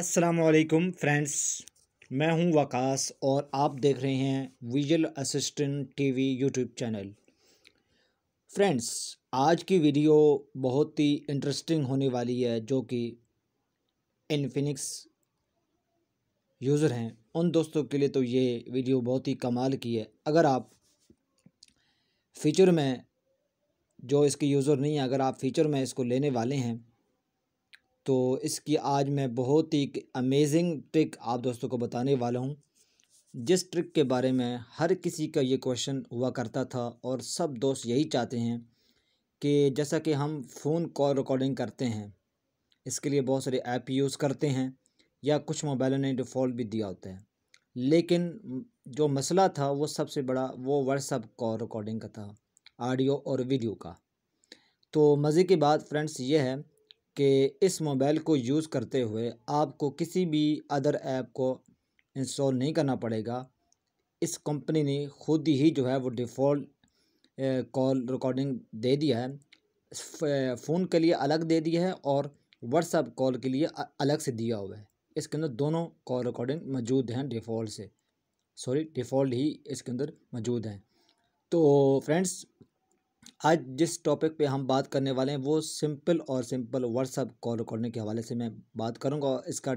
असलकुम फ्रेंड्स मैं हूं वकास और आप देख रहे हैं visual assistant TV YouTube channel friends आज की वीडियो बहुत ही इंटरेस्टिंग होने वाली है जो कि इनफिनिक्स यूज़र हैं उन दोस्तों के लिए तो ये वीडियो बहुत ही कमाल की है अगर आप फीचर में जो इसके यूज़र नहीं हैं अगर आप फीचर में इसको लेने वाले हैं तो इसकी आज मैं बहुत ही अमेजिंग ट्रिक आप दोस्तों को बताने वाला हूँ जिस ट्रिक के बारे में हर किसी का ये क्वेश्चन हुआ करता था और सब दोस्त यही चाहते हैं कि जैसा कि हम फ़ोन कॉल रिकॉर्डिंग करते हैं इसके लिए बहुत सारे ऐप यूज़ करते हैं या कुछ मोबाइलों ने डिफ़ॉल्ट भी दिया होता है लेकिन जो मसला था वो सबसे बड़ा वो व्हाट्सअप कॉल रिकॉर्डिंग का था ऑडियो और वीडियो का तो मज़े की बात फ्रेंड्स ये है कि इस मोबाइल को यूज़ करते हुए आपको किसी भी अदर ऐप को इंस्टॉल नहीं करना पड़ेगा इस कंपनी ने खुद ही जो है वो डिफ़ॉल्ट कॉल रिकॉर्डिंग दे दिया है फ़ोन के लिए अलग दे दिया है और व्हाट्सअप कॉल के लिए अलग से दिया हुआ है इसके अंदर दोनों कॉल रिकॉर्डिंग मौजूद हैं डिफ़ॉल्ट से सॉरी डिफ़ॉल्ट ही इसके अंदर मौजूद हैं तो फ्रेंड्स आज जिस टॉपिक पे हम बात करने वाले हैं वो सिंपल और सिंपल व्हाट्सअप कॉल करने के हवाले से मैं बात करूँगा और इसका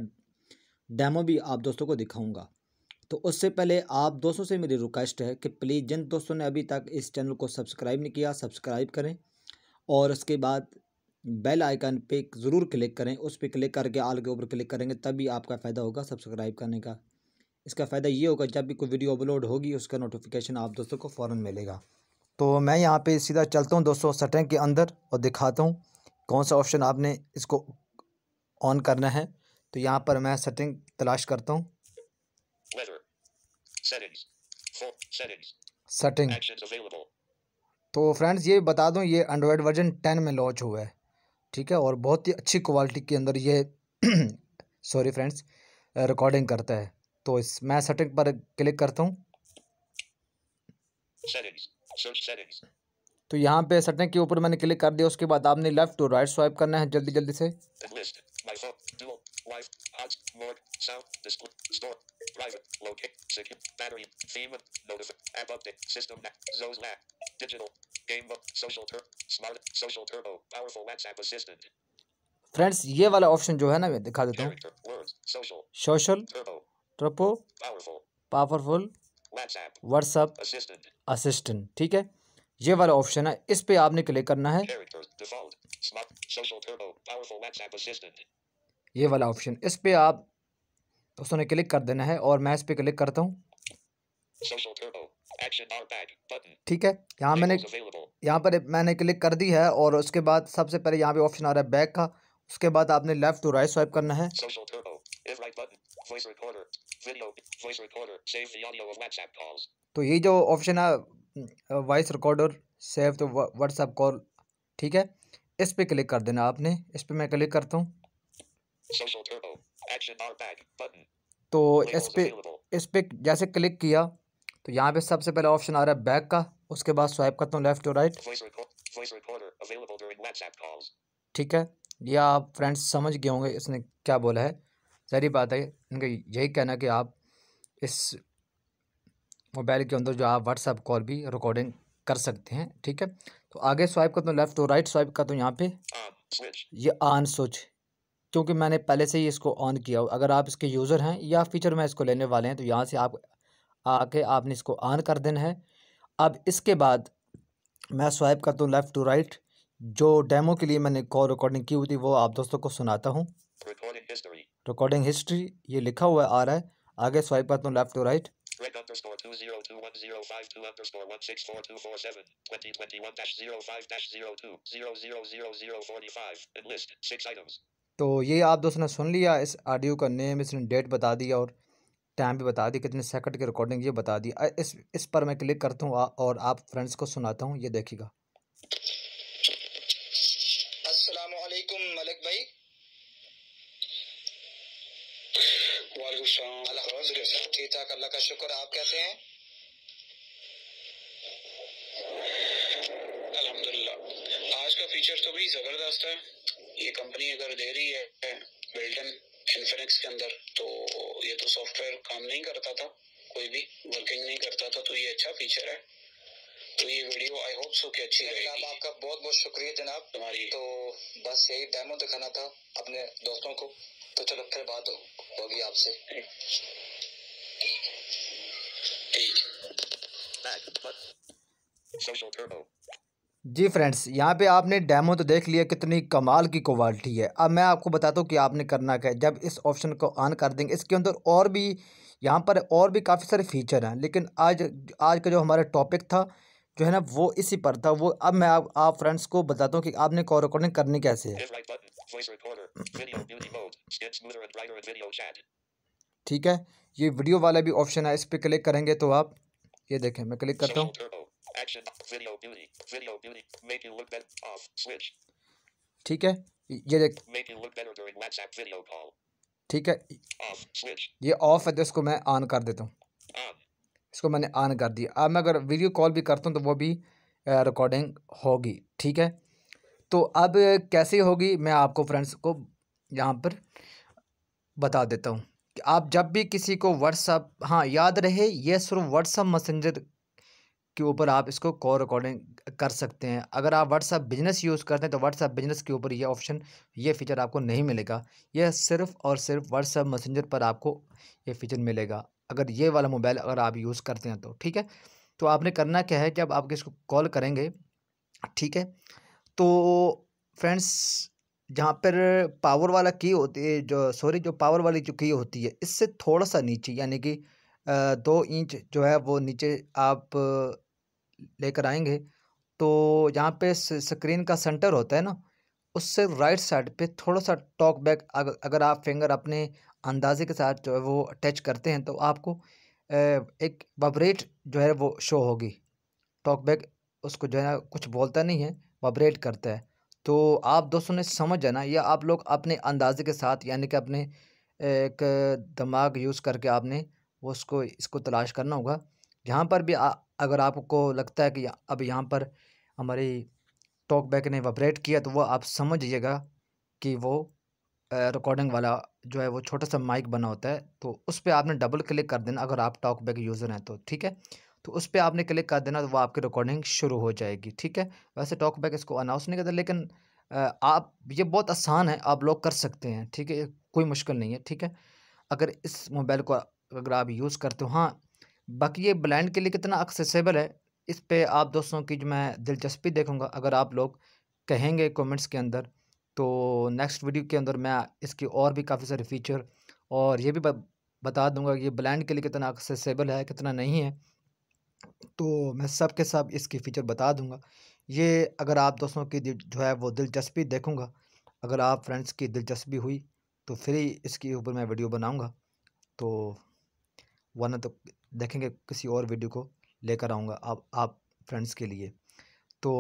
डेमो भी आप दोस्तों को दिखाऊँगा तो उससे पहले आप दोस्तों से मेरी रिक्वेस्ट है कि प्लीज़ जिन दोस्तों ने अभी तक इस चैनल को सब्सक्राइब नहीं किया सब्सक्राइब करें और उसके बाद बेल आइकन पे ज़रूर क्लिक करें उस पर क्लिक करके आल के ऊपर क्लिक करेंगे तभी आपका फ़ायदा होगा सब्सक्राइब करने का इसका फ़ायदा ये होगा जब भी कोई वीडियो अपलोड होगी उसका नोटिफिकेशन आप दोस्तों को फ़ौर मिलेगा तो मैं यहाँ पे सीधा चलता हूँ दोस्तों सेटिंग के अंदर और दिखाता हूँ कौन सा ऑप्शन आपने इसको ऑन करना है तो यहाँ पर मैं सेटिंग तलाश करता हूँ सेटिंग तो फ्रेंड्स ये बता दूँ ये एंड्रॉयड वर्जन टेन में लॉन्च हुआ है ठीक है और बहुत ही अच्छी क्वालिटी के अंदर ये सॉरी फ्रेंड्स रिकॉर्डिंग करता है तो इस मैं सेटिंग पर क्लिक करता हूँ तो यहाँ पे सटने के ऊपर मैंने क्लिक कर दिया उसके बाद आपने लेफ्ट और राइट स्वाइप करना है जल्दी जल्दी से फ्रेंड्स ये वाला ऑप्शन जो है ना मैं दिखा देता हूँ सोशल ट्रपो पावरफुल व्हाट्सएप असिस्टेंट ठीक है ये वाला ऑप्शन है इस पे आपने क्लिक करना है ये वाला ऑप्शन इस पे आप दोस्तों ने क्लिक कर देना है और मैं इस पे क्लिक करता हूँ ठीक है यहाँ मैंने यहाँ पर मैंने क्लिक कर दी है और उसके बाद सबसे पहले यहाँ पे ऑप्शन आ रहा है बैक का उसके बाद आपने लेफ्ट टू राइट स्वाइप करना है तो ये जो ऑप्शन है वॉइस रिकॉर्डर सेव तो व्हाट्सएप कॉल ठीक है इस पे क्लिक कर देना आपने इस पे मैं क्लिक करता हूँ तो इस पर इस पे जैसे क्लिक किया तो यहाँ पे सबसे पहला ऑप्शन आ रहा है बैक का उसके बाद स्वाइप करता हूँ लेफ्ट और राइट ठीक है ये आप फ्रेंड्स समझ गए होंगे इसने क्या बोला है सारी बात है इनका यही कहना कि आप इस मोबाइल के अंदर जो आप व्हाट्सअप कॉल भी रिकॉर्डिंग कर सकते हैं ठीक है तो आगे स्वाइप कर तो लेफ़्ट और राइट स्वाइप का तो यहाँ पे हाँ, ये ऑन स्विच क्योंकि मैंने पहले से ही इसको ऑन किया हो अगर आप इसके यूज़र हैं या फीचर में इसको लेने वाले हैं तो यहाँ से आप आके आपने इसको ऑन कर देना है अब इसके बाद मैं स्वाइप करता हूँ लेफ़्ट टू राइट जो डेमो के लिए मैंने कॉल रिकॉर्डिंग की हुई थी वो आप दोस्तों को सुनाता हूँ रिकॉर्डिंग हिस्ट्री ये लिखा हुआ आ रहा है आगे स्वाइप करता हूँ लेफ्ट और राइट तो ये आप दोस्तों ने सुन लिया इस ऑडियो का नेम इसने डेट बता दिया और टाइम भी बता दी कितने सेकंड की रिकॉर्डिंग ये बता दी इस इस पर मैं क्लिक करता हूँ और आप फ्रेंड्स को सुनाता हूँ ये देखिएगा ठीक ठाक अल्लाह का शुक्र आप कैसे हैं अल्हम्दुलिल्लाह आज का फीचर तो भी जबरदस्त है ये कंपनी अगर दे रही है बिल्टन इन्फिनिक्स के अंदर तो ये तो सॉफ्टवेयर काम नहीं करता था कोई भी वर्किंग नहीं करता था तो ये अच्छा फीचर है तो ये वीडियो आई होप सो की अच्छी है आपका बहुत बहुत शुक्रिया जनाब तुम्हारी तो बस यही डेमो दिखाना था अपने दोस्तों को तो चलो फिर बात हो होगी आपसे जी फ्रेंड्स यहाँ पे आपने डेमो तो देख लिया कितनी कमाल की क्वालिटी है अब मैं आपको बताता हूँ कि आपने करना क्या है जब इस ऑप्शन को ऑन कर देंगे इसके अंदर और भी यहाँ पर और भी काफ़ी सारे फीचर हैं लेकिन आज आज का जो हमारा टॉपिक था जो है ना वो इसी पर था वो अब मैं आप, आप फ्रेंड्स को बताता हूँ कि आपने कॉल रिकॉर्डिंग करनी कैसे है ठीक है ये वीडियो वाला भी ऑप्शन है इस पर क्लिक करेंगे तो आप ये देखें मैं क्लिक करता हूँ ठीक है ये देख ठीक है ये ऑफ है तो इसको मैं ऑन कर देता हूँ इसको मैंने ऑन कर दिया अब मैं अगर वीडियो कॉल भी करता हूँ तो वो भी रिकॉर्डिंग होगी ठीक है तो अब कैसे होगी मैं आपको फ्रेंड्स को यहाँ पर बता देता हूँ कि आप जब भी किसी को व्हाट्सअप हाँ याद रहे ये सिर्फ व्हाट्सअप मैसेंजर के ऊपर आप इसको कॉल रिकॉर्डिंग कर सकते हैं अगर आप व्हाट्सअप बिजनेस यूज़ करते हैं तो व्हाट्सअप बिजनेस के ऊपर ये ऑप्शन ये फ़ीचर आपको नहीं मिलेगा यह सिर्फ और सिर्फ व्हाट्सअप मैसेंजर पर आपको ये फ़ीचर मिलेगा अगर ये वाला मोबाइल अगर आप यूज़ करते हैं तो ठीक है तो आपने करना क्या है कि अब आप इसको कॉल करेंगे ठीक है तो फ्रेंड्स जहाँ पर पावर वाला की होती है जो सॉरी जो पावर वाली जो की होती है इससे थोड़ा सा नीचे यानी कि दो इंच जो है वो नीचे आप लेकर आएंगे तो यहाँ पे स्क्रीन का सेंटर होता है ना उससे राइट साइड पे थोड़ा सा टॉक बैक अगर आप फिंगर अपने अंदाजे के साथ जो है वो अटैच करते हैं तो आपको एक वबरेट जो है वो शो होगी टॉक बैक उसको जो है कुछ बोलता नहीं है वबरेट करता है तो आप दोस्तों ने समझ जाना या आप लोग अपने अंदाजे के साथ यानी कि अपने एक दिमाग यूज़ करके आपने उसको इसको तलाश करना होगा यहाँ पर भी आ, अगर आपको लगता है कि अब यहाँ पर हमारी टॉक बैक ने वाइब्रेट किया तो वो आप समझिएगा कि वो रिकॉर्डिंग वाला जो है वो छोटा सा माइक बना होता है तो उस पर आपने डबल क्लिक कर देना अगर आप टॉक बैक यूज़र हैं तो ठीक है तो उस पर आपने क्लिक कर देना तो वो आपकी रिकॉर्डिंग शुरू हो जाएगी ठीक है वैसे टॉक बैक इसको अनाउंस नहीं करता लेकिन आप ये बहुत आसान है आप लोग कर सकते हैं ठीक है कोई मुश्किल नहीं है ठीक है अगर इस मोबाइल को अगर आप यूज़ करते हो हाँ बाकी ये ब्लाइंड के लिए कितना एक्सेसिबल है इस पर आप दोस्तों की जो मैं दिलचस्पी देखूँगा अगर आप लोग कहेंगे कमेंट्स के अंदर तो नेक्स्ट वीडियो के अंदर मैं इसकी और भी काफ़ी सारे फीचर और ये भी बता दूंगा कि ये ब्लाइंड के लिए कितना एक्सेसिबल है कितना नहीं है तो मैं सब के सब इसकी फ़ीचर बता दूंगा ये अगर आप दोस्तों की जो है वो दिलचस्पी देखूंगा अगर आप फ्रेंड्स की दिलचस्पी हुई तो फिर ही इसके ऊपर मैं वीडियो बनाऊंगा तो वरना तो देखेंगे किसी और वीडियो को लेकर आऊँगा आप आप फ्रेंड्स के लिए तो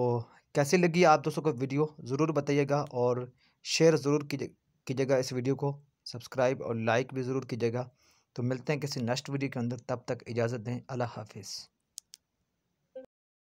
कैसी लगी आप दोस्तों को वीडियो ज़रूर बताइएगा और शेयर ज़रूर कीजिएगा इस वीडियो को सब्सक्राइब और लाइक भी ज़रूर कीजिएगा तो मिलते हैं किसी नेक्स्ट वीडियो के अंदर तब तक इजाज़त दें अल्लाह हाफिज़